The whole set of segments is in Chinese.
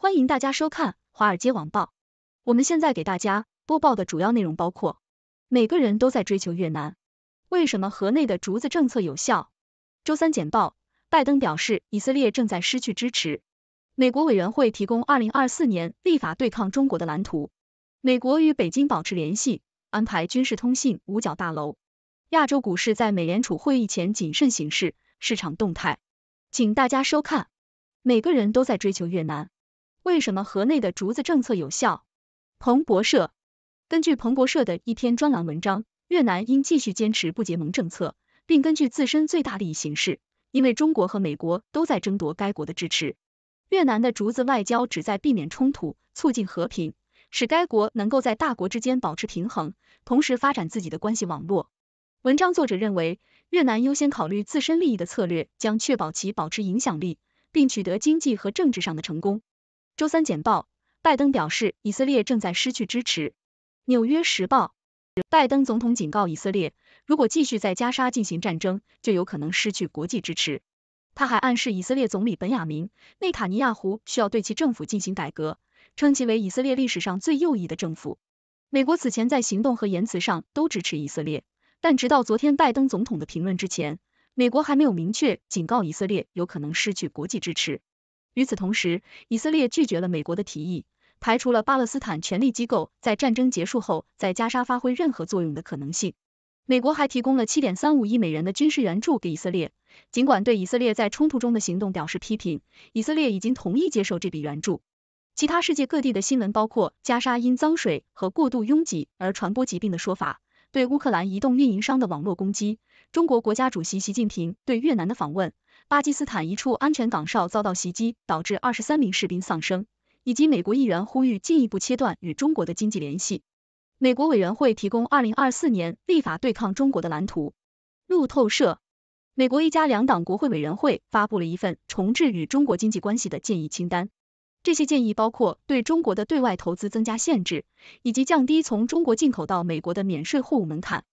欢迎大家收看《华尔街网报》。我们现在给大家播报的主要内容包括：每个人都在追求越南，为什么河内的竹子政策有效？周三简报，拜登表示以色列正在失去支持。美国委员会提供二零二四年立法对抗中国的蓝图。美国与北京保持联系，安排军事通信。五角大楼，亚洲股市在美联储会议前谨慎行事，市场动态，请大家收看。每个人都在追求越南。为什么河内的竹子政策有效？彭博社根据彭博社的一篇专栏文章，越南应继续坚持不结盟政策，并根据自身最大利益行事，因为中国和美国都在争夺该国的支持。越南的竹子外交旨在避免冲突，促进和平，使该国能够在大国之间保持平衡，同时发展自己的关系网络。文章作者认为，越南优先考虑自身利益的策略将确保其保持影响力，并取得经济和政治上的成功。周三简报，拜登表示以色列正在失去支持。纽约时报，拜登总统警告以色列，如果继续在加沙进行战争，就有可能失去国际支持。他还暗示以色列总理本雅明内塔尼亚胡需要对其政府进行改革，称其为以色列历史上最右翼的政府。美国此前在行动和言辞上都支持以色列，但直到昨天拜登总统的评论之前，美国还没有明确警告以色列有可能失去国际支持。与此同时，以色列拒绝了美国的提议，排除了巴勒斯坦权力机构在战争结束后在加沙发挥任何作用的可能性。美国还提供了七点三五亿美元的军事援助给以色列，尽管对以色列在冲突中的行动表示批评，以色列已经同意接受这笔援助。其他世界各地的新闻包括加沙因脏水和过度拥挤而传播疾病的说法，对乌克兰移动运营商的网络攻击，中国国家主席习近平对越南的访问。巴基斯坦一处安全岗哨遭到袭击，导致二十三名士兵丧生，以及美国议员呼吁进一步切断与中国的经济联系。美国委员会提供二零二四年立法对抗中国的蓝图。路透社，美国一家两党国会委员会发布了一份重置与中国经济关系的建议清单。这些建议包括对中国的对外投资增加限制，以及降低从中国进口到美国的免税货物门槛。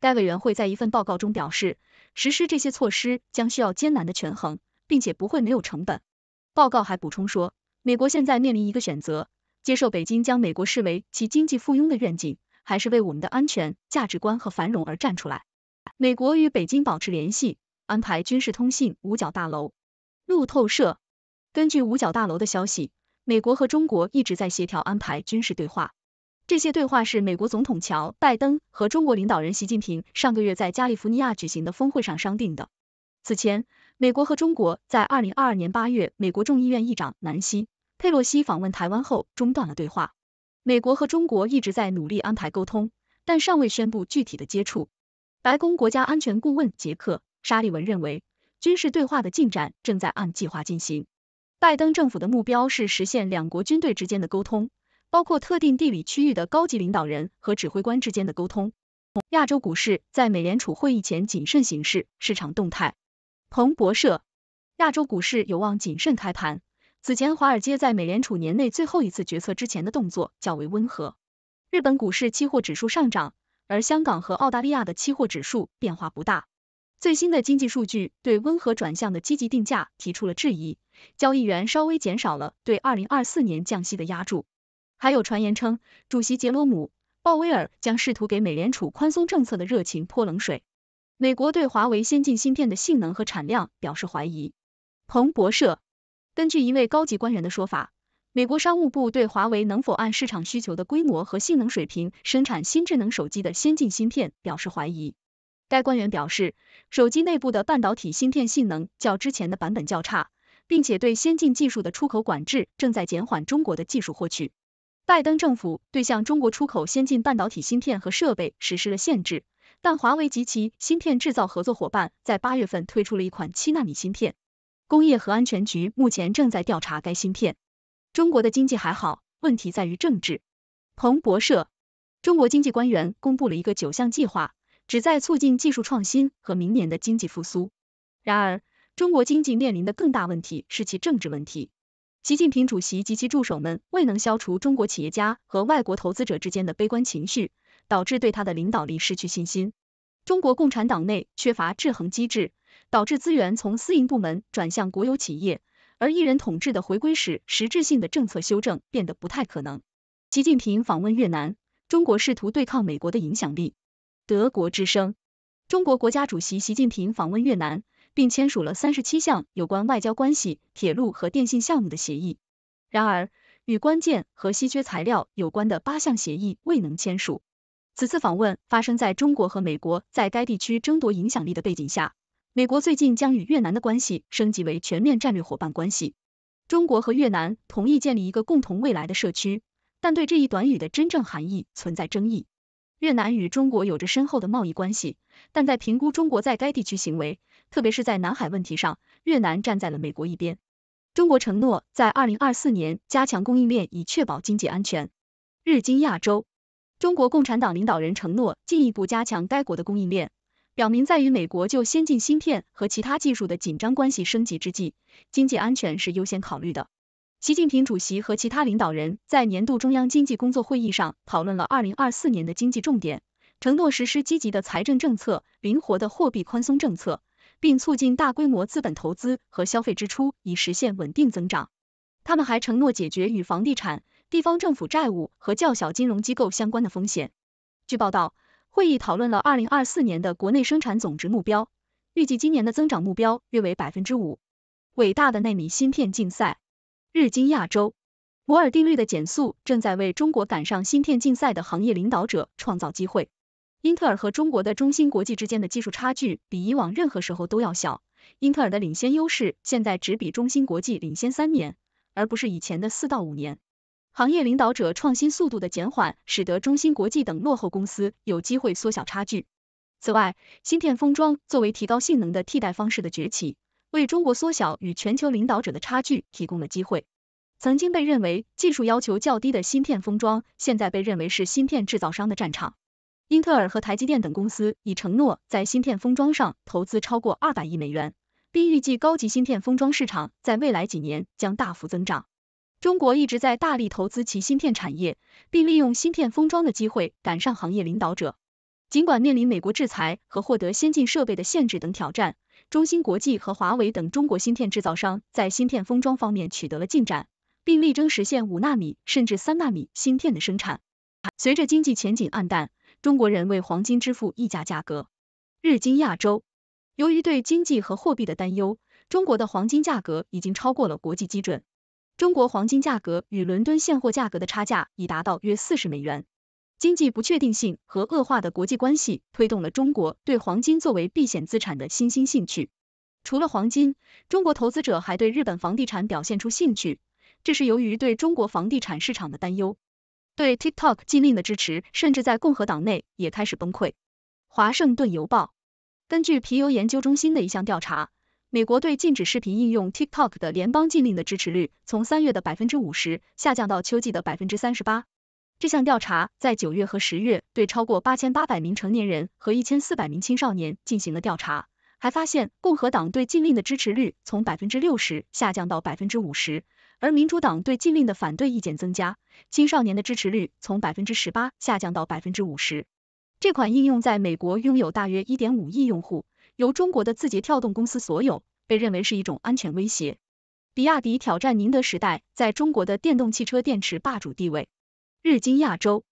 该委员会在一份报告中表示。实施这些措施将需要艰难的权衡，并且不会没有成本。报告还补充说，美国现在面临一个选择：接受北京将美国视为其经济附庸的愿景，还是为我们的安全、价值观和繁荣而站出来。美国与北京保持联系，安排军事通信。五角大楼，路透社，根据五角大楼的消息，美国和中国一直在协调安排军事对话。这些对话是美国总统乔拜登和中国领导人习近平上个月在加利福尼亚举行的峰会上商定的。此前，美国和中国在二零二二年八月，美国众议院议长南希·佩洛西访问台湾后中断了对话。美国和中国一直在努力安排沟通，但尚未宣布具体的接触。白宫国家安全顾问杰克·沙利文认为，军事对话的进展正在按计划进行。拜登政府的目标是实现两国军队之间的沟通。包括特定地理区域的高级领导人和指挥官之间的沟通。亚洲股市在美联储会议前谨慎行事，市场动态。彭博社，亚洲股市有望谨慎开盘。此前，华尔街在美联储年内最后一次决策之前的动作较为温和。日本股市期货指数上涨，而香港和澳大利亚的期货指数变化不大。最新的经济数据对温和转向的积极定价提出了质疑，交易员稍微减少了对二零二四年降息的压注。还有传言称，主席杰罗姆·鲍威尔将试图给美联储宽松政策的热情泼冷水。美国对华为先进芯片的性能和产量表示怀疑。彭博社根据一位高级官员的说法，美国商务部对华为能否按市场需求的规模和性能水平生产新智能手机的先进芯片表示怀疑。该官员表示，手机内部的半导体芯片性能较之前的版本较差，并且对先进技术的出口管制正在减缓中国的技术获取。拜登政府对向中国出口先进半导体芯片和设备实施了限制，但华为及其芯片制造合作伙伴在八月份推出了一款七纳米芯片。工业和安全局目前正在调查该芯片。中国的经济还好，问题在于政治。彭博社，中国经济官员公布了一个九项计划，旨在促进技术创新和明年的经济复苏。然而，中国经济面临的更大问题是其政治问题。习近平主席及其助手们未能消除中国企业家和外国投资者之间的悲观情绪，导致对他的领导力失去信心。中国共产党内缺乏制衡机制，导致资源从私营部门转向国有企业，而一人统治的回归使实质性的政策修正变得不太可能。习近平访问越南，中国试图对抗美国的影响力。德国之声：中国国家主席习近平访问越南。并签署了三十七项有关外交关系、铁路和电信项目的协议。然而，与关键和稀缺材料有关的八项协议未能签署。此次访问发生在中国和美国在该地区争夺影响力的背景下。美国最近将与越南的关系升级为全面战略伙伴关系。中国和越南同意建立一个共同未来的社区，但对这一短语的真正含义存在争议。越南与中国有着深厚的贸易关系，但在评估中国在该地区行为。特别是在南海问题上，越南站在了美国一边。中国承诺在二零二四年加强供应链，以确保经济安全。日经亚洲，中国共产党领导人承诺进一步加强该国的供应链，表明在与美国就先进芯片和其他技术的紧张关系升级之际，经济安全是优先考虑的。习近平主席和其他领导人，在年度中央经济工作会议上讨论了二零二四年的经济重点，承诺实施积极的财政政策、灵活的货币宽松政策。并促进大规模资本投资和消费支出，以实现稳定增长。他们还承诺解决与房地产、地方政府债务和较小金融机构相关的风险。据报道，会议讨论了2024年的国内生产总值目标，预计今年的增长目标约为5%。伟大的纳米芯片竞赛。日经亚洲，摩尔定律的减速正在为中国赶上芯片竞赛的行业领导者创造机会。英特尔和中国的中芯国际之间的技术差距比以往任何时候都要小，英特尔的领先优势现在只比中芯国际领先三年，而不是以前的四到五年。行业领导者创新速度的减缓，使得中芯国际等落后公司有机会缩小差距。此外，芯片封装作为提高性能的替代方式的崛起，为中国缩小与全球领导者的差距提供了机会。曾经被认为技术要求较低的芯片封装，现在被认为是芯片制造商的战场。英特尔和台积电等公司已承诺在芯片封装上投资超过二百亿美元，并预计高级芯片封装市场在未来几年将大幅增长。中国一直在大力投资其芯片产业，并利用芯片封装的机会赶上行业领导者。尽管面临美国制裁和获得先进设备的限制等挑战，中芯国际和华为等中国芯片制造商在芯片封装方面取得了进展，并力争实现五纳米甚至三纳米芯片的生产。随着经济前景暗淡，中国人为黄金支付溢价价格。日经亚洲，由于对经济和货币的担忧，中国的黄金价格已经超过了国际基准。中国黄金价格与伦敦现货价格的差价已达到约四十美元。经济不确定性和恶化的国际关系推动了中国对黄金作为避险资产的新兴兴趣。除了黄金，中国投资者还对日本房地产表现出兴趣，这是由于对中国房地产市场的担忧。对 TikTok 禁令的支持，甚至在共和党内也开始崩溃。华盛顿邮报根据皮尤研究中心的一项调查，美国对禁止视频应用 TikTok 的联邦禁令的支持率，从三月的百分之五十下降到秋季的百分之三十八。这项调查在九月和十月对超过八千八百名成年人和一千四百名青少年进行了调查。还发现，共和党对禁令的支持率从百分之六十下降到百分之五十，而民主党对禁令的反对意见增加。青少年的支持率从百分之十八下降到百分之五十。这款应用在美国拥有大约一点五亿用户，由中国的字节跳动公司所有，被认为是一种安全威胁。比亚迪挑战宁德时代在中国的电动汽车电池霸主地位。日经亚洲。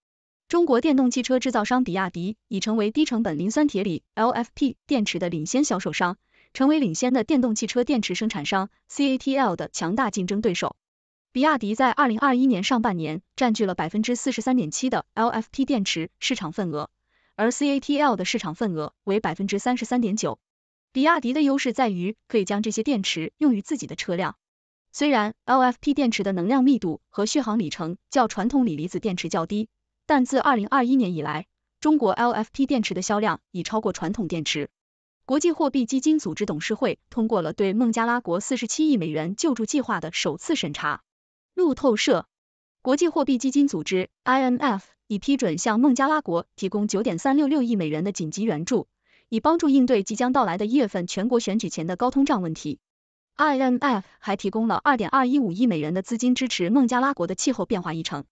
中国电动汽车制造商比亚迪已成为低成本磷酸铁锂 （LFP） 电池的领先销售商，成为领先的电动汽车电池生产商 CATL 的强大竞争对手。比亚迪在二零二一年上半年占据了百分之四十三点七的 LFP 电池市场份额，而 CATL 的市场份额为百分之三十三点九。比亚迪的优势在于可以将这些电池用于自己的车辆，虽然 LFP 电池的能量密度和续航里程较传统锂离子电池较低。但自二零二一年以来，中国 LFP 电池的销量已超过传统电池。国际货币基金组织董事会通过了对孟加拉国四十七亿美元救助计划的首次审查。路透社，国际货币基金组织 （IMF） 已批准向孟加拉国提供九点三六六亿美元的紧急援助，以帮助应对即将到来的一月份全国选举前的高通胀问题。IMF 还提供了二点二一五亿美元的资金支持孟加拉国的气候变化议程。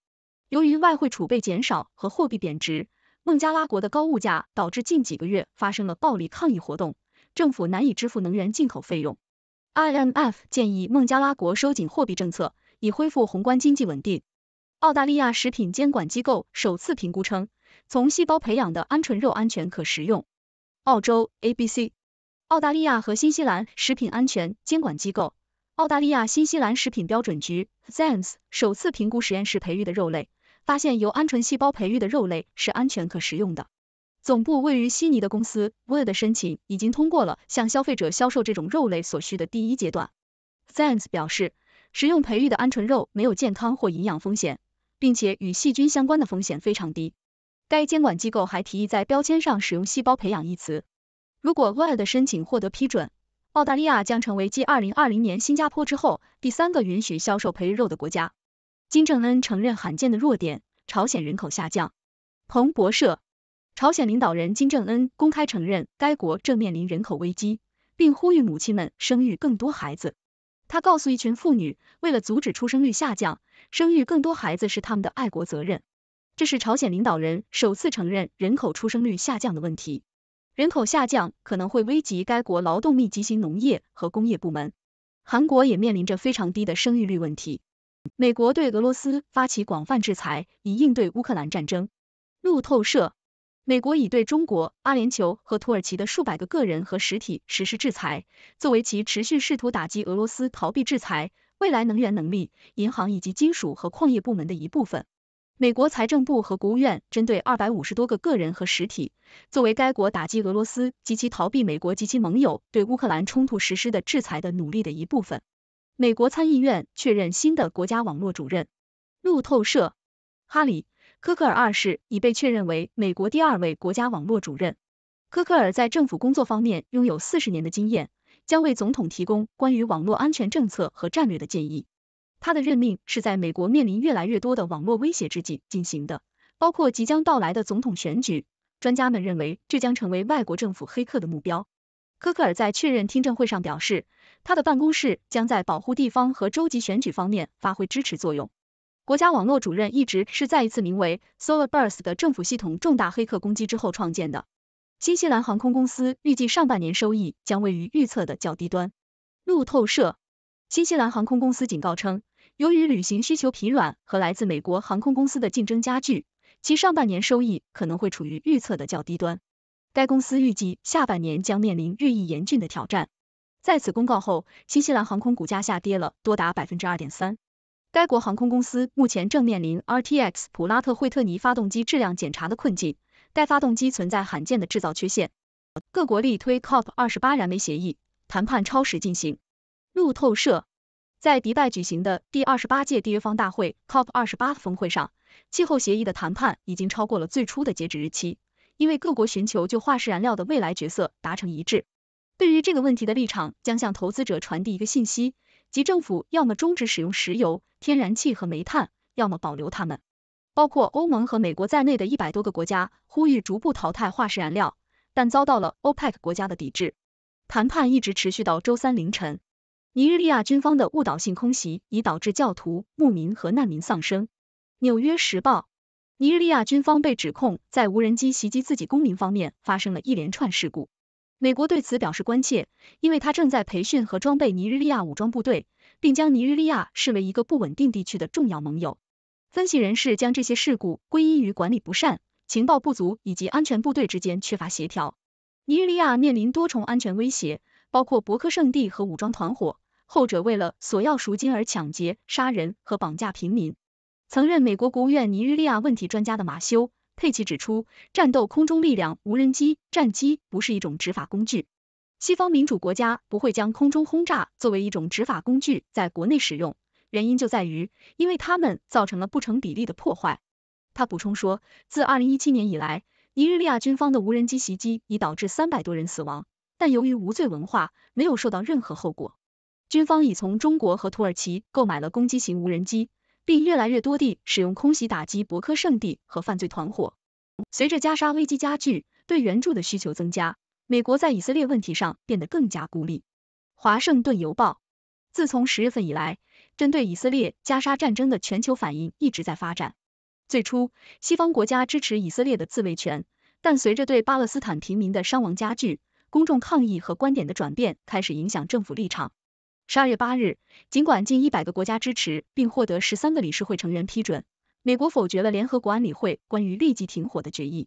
由于外汇储备减少和货币贬值，孟加拉国的高物价导致近几个月发生了暴力抗议活动，政府难以支付能源进口费用。IMF 建议孟加拉国收紧货币政策，以恢复宏观经济稳定。澳大利亚食品监管机构首次评估称，从细胞培养的鹌鹑肉安全可食用。澳洲 ABC，澳大利亚和新西兰食品安全监管机构，澳大利亚新西兰食品标准局 （SANS） 首次评估实验室培育的肉类。发现由鹌鹑细胞培育的肉类是安全可食用的。总部位于悉尼的公司 w o e r 的申请已经通过了向消费者销售这种肉类所需的第一阶段。s a n d s 表示，食用培育的鹌鹑肉没有健康或营养风险，并且与细菌相关的风险非常低。该监管机构还提议在标签上使用“细胞培养”一词。如果 w o e r 的申请获得批准，澳大利亚将成为继2020年新加坡之后第三个允许销售培育肉的国家。金正恩承认罕见的弱点：朝鲜人口下降。彭博社，朝鲜领导人金正恩公开承认该国正面临人口危机，并呼吁母亲们生育更多孩子。他告诉一群妇女，为了阻止出生率下降，生育更多孩子是他们的爱国责任。这是朝鲜领导人首次承认人口出生率下降的问题。人口下降可能会危及该国劳动密集型农业和工业部门。韩国也面临着非常低的生育率问题。美国对俄罗斯发起广泛制裁，以应对乌克兰战争。路透社：美国已对中国、阿联酋和土耳其的数百个个人和实体实施制裁，作为其持续试图打击俄罗斯逃避制裁、未来能源能力、银行以及金属和矿业部门的一部分。美国财政部和国务院针对二百五十多个个人和实体，作为该国打击俄罗斯及其逃避美国及其盟友对乌克兰冲突实施的制裁的努力的一部分。美国参议院确认新的国家网络主任。路透社，哈里·科克尔二世已被确认为美国第二位国家网络主任。科克尔在政府工作方面拥有四十年的经验，将为总统提供关于网络安全政策和战略的建议。他的任命是在美国面临越来越多的网络威胁之际进行的，包括即将到来的总统选举。专家们认为，这将成为外国政府黑客的目标。科克尔在确认听证会上表示，他的办公室将在保护地方和州级选举方面发挥支持作用。国家网络主任一直是在一次名为 Solar b u r s 的政府系统重大黑客攻击之后创建的。新西兰航空公司预计上半年收益将位于预测的较低端。路透社，新西兰航空公司警告称，由于旅行需求疲软和来自美国航空公司的竞争加剧，其上半年收益可能会处于预测的较低端。该公司预计下半年将面临日益严峻的挑战。在此公告后，新西兰航空股价下跌了多达百分之二点三。该国航空公司目前正面临 RTX 普拉特惠特尼发动机质量检查的困境，该发动机存在罕见的制造缺陷。各国力推 COP28 燃煤协议谈判超时进行。路透社在迪拜举行的第二十八届缔约方大会 COP28 峰会上，气候协议的谈判已经超过了最初的截止日期。因为各国寻求就化石燃料的未来角色达成一致，对于这个问题的立场将向投资者传递一个信息，即政府要么终止使用石油、天然气和煤炭，要么保留它们。包括欧盟和美国在内的一百多个国家呼吁逐步淘汰化石燃料，但遭到了 OPEC 国家的抵制。谈判一直持续到周三凌晨。尼日利亚军方的误导性空袭已导致教徒、牧民和难民丧生。《纽约时报》尼日利亚军方被指控在无人机袭击自己公民方面发生了一连串事故。美国对此表示关切，因为他正在培训和装备尼日利亚武装部队，并将尼日利亚视为一个不稳定地区的重要盟友。分析人士将这些事故归因于管理不善、情报不足以及安全部队之间缺乏协调。尼日利亚面临多重安全威胁，包括博科圣地和武装团伙，后者为了索要赎金而抢劫、杀人和绑架平民。曾任美国国务院尼日利亚问题专家的马修·佩奇指出，战斗空中力量无人机战机不是一种执法工具。西方民主国家不会将空中轰炸作为一种执法工具在国内使用，原因就在于，因为他们造成了不成比例的破坏。他补充说，自2017年以来，尼日利亚军方的无人机袭击已导致三百多人死亡，但由于无罪文化，没有受到任何后果。军方已从中国和土耳其购买了攻击型无人机。并越来越多地使用空袭打击博科圣地和犯罪团伙。随着加沙危机加剧，对援助的需求增加，美国在以色列问题上变得更加孤立。《华盛顿邮报》：自从十月份以来，针对以色列加沙战争的全球反应一直在发展。最初，西方国家支持以色列的自卫权，但随着对巴勒斯坦平民的伤亡加剧，公众抗议和观点的转变开始影响政府立场。十二月八日，尽管近一百个国家支持并获得十三个理事会成员批准，美国否决了联合国安理会关于立即停火的决议。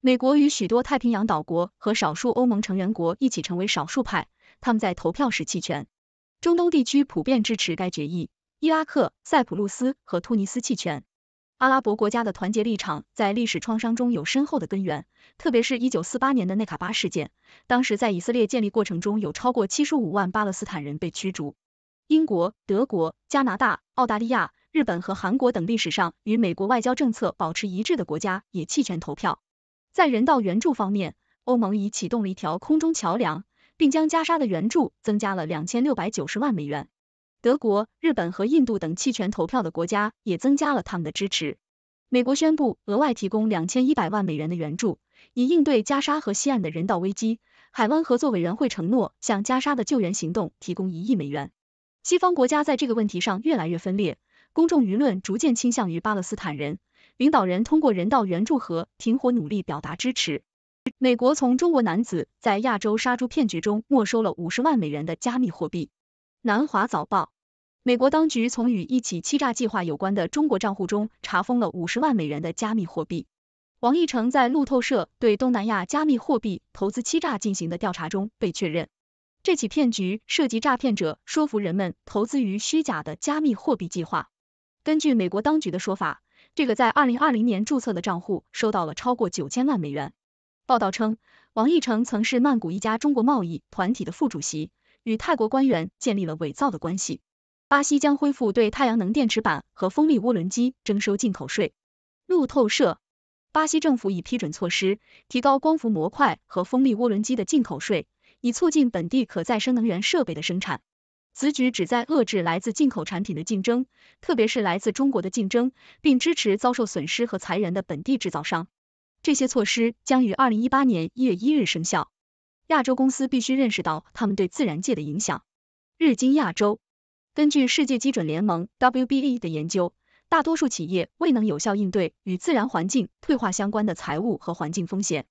美国与许多太平洋岛国和少数欧盟成员国一起成为少数派，他们在投票时弃权。中东地区普遍支持该决议，伊拉克、塞浦路斯和突尼斯弃权。阿拉伯国家的团结立场在历史创伤中有深厚的根源，特别是1948年的内卡巴事件。当时在以色列建立过程中，有超过75万巴勒斯坦人被驱逐。英国、德国、加拿大、澳大利亚、日本和韩国等历史上与美国外交政策保持一致的国家也弃权投票。在人道援助方面，欧盟已启动了一条空中桥梁，并将加沙的援助增加了2690万美元。德国、日本和印度等弃权投票的国家也增加了他们的支持。美国宣布额外提供两千一百万美元的援助，以应对加沙和西岸的人道危机。海湾合作委员会承诺向加沙的救援行动提供一亿美元。西方国家在这个问题上越来越分裂，公众舆论逐渐倾向于巴勒斯坦人。领导人通过人道援助和停火努力表达支持。美国从中国男子在亚洲杀猪骗局中没收了五十万美元的加密货币。南华早报：美国当局从与一起欺诈计划有关的中国账户中查封了五十万美元的加密货币。王义成在路透社对东南亚加密货币投资欺诈进行的调查中被确认，这起骗局涉及诈骗者说服人们投资于虚假的加密货币计划。根据美国当局的说法，这个在二零二零年注册的账户收到了超过九千万美元。报道称，王义成曾是曼谷一家中国贸易团体的副主席。与泰国官员建立了伪造的关系。巴西将恢复对太阳能电池板和风力涡轮机征收进口税。路透社，巴西政府已批准措施，提高光伏模块和风力涡轮机的进口税，以促进本地可再生能源设备的生产。此举旨在遏制来自进口产品的竞争，特别是来自中国的竞争，并支持遭受损失和裁员的本地制造商。这些措施将于二零一八年一月一日生效。亚洲公司必须认识到他们对自然界的影响。日经亚洲根据世界基准联盟 （WBE） 的研究，大多数企业未能有效应对与自然环境退化相关的财务和环境风险。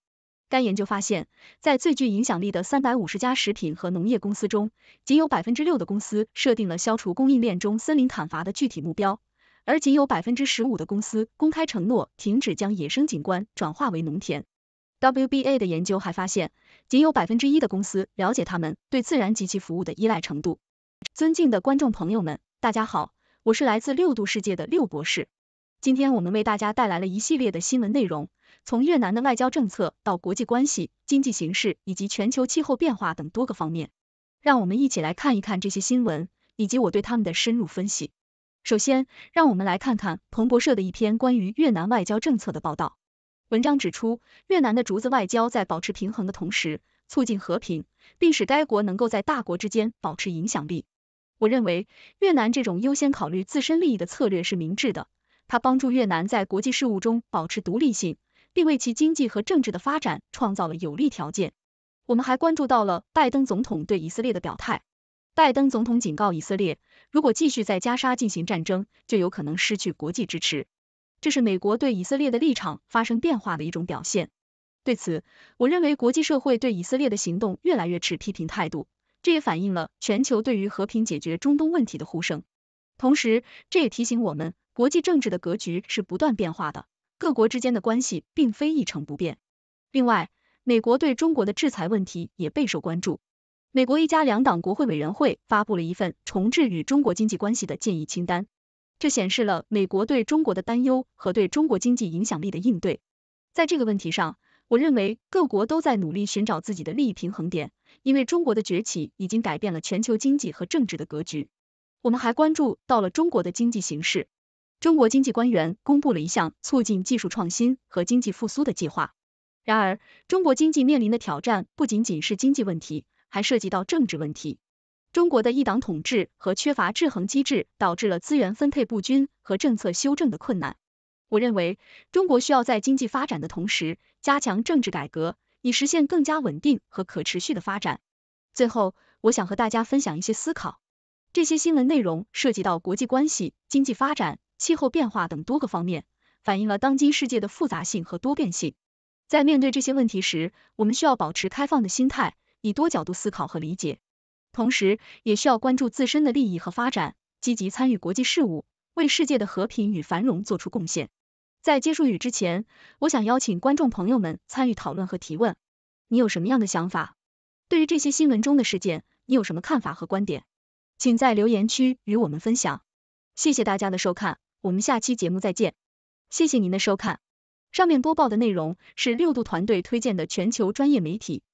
该研究发现，在最具影响力的三百五十家食品和农业公司中，仅有百分之六的公司设定了消除供应链中森林砍伐的具体目标，而仅有百分之十五的公司公开承诺停止将野生景观转化为农田。WBA 的研究还发现，仅有百分之一的公司了解他们对自然及其服务的依赖程度。尊敬的观众朋友们，大家好，我是来自六度世界的六博士。今天我们为大家带来了一系列的新闻内容，从越南的外交政策到国际关系、经济形势以及全球气候变化等多个方面，让我们一起来看一看这些新闻以及我对他们的深入分析。首先，让我们来看看彭博社的一篇关于越南外交政策的报道。文章指出，越南的竹子外交在保持平衡的同时，促进和平，并使该国能够在大国之间保持影响力。我认为越南这种优先考虑自身利益的策略是明智的，它帮助越南在国际事务中保持独立性，并为其经济和政治的发展创造了有利条件。我们还关注到了拜登总统对以色列的表态，拜登总统警告以色列，如果继续在加沙进行战争，就有可能失去国际支持。这是美国对以色列的立场发生变化的一种表现。对此，我认为国际社会对以色列的行动越来越持批评态度，这也反映了全球对于和平解决中东问题的呼声。同时，这也提醒我们，国际政治的格局是不断变化的，各国之间的关系并非一成不变。另外，美国对中国的制裁问题也备受关注。美国一家两党国会委员会发布了一份重置与中国经济关系的建议清单。这显示了美国对中国的担忧和对中国经济影响力的应对。在这个问题上，我认为各国都在努力寻找自己的利益平衡点，因为中国的崛起已经改变了全球经济和政治的格局。我们还关注到了中国的经济形势。中国经济官员公布了一项促进技术创新和经济复苏的计划。然而，中国经济面临的挑战不仅仅是经济问题，还涉及到政治问题。中国的一党统治和缺乏制衡机制，导致了资源分配不均和政策修正的困难。我认为，中国需要在经济发展的同时，加强政治改革，以实现更加稳定和可持续的发展。最后，我想和大家分享一些思考。这些新闻内容涉及到国际关系、经济发展、气候变化等多个方面，反映了当今世界的复杂性和多变性。在面对这些问题时，我们需要保持开放的心态，以多角度思考和理解。同时，也需要关注自身的利益和发展，积极参与国际事务，为世界的和平与繁荣做出贡献。在结束语之前，我想邀请观众朋友们参与讨论和提问。你有什么样的想法？对于这些新闻中的事件，你有什么看法和观点？请在留言区与我们分享。谢谢大家的收看，我们下期节目再见。谢谢您的收看。上面播报的内容是六度团队推荐的全球专业媒体。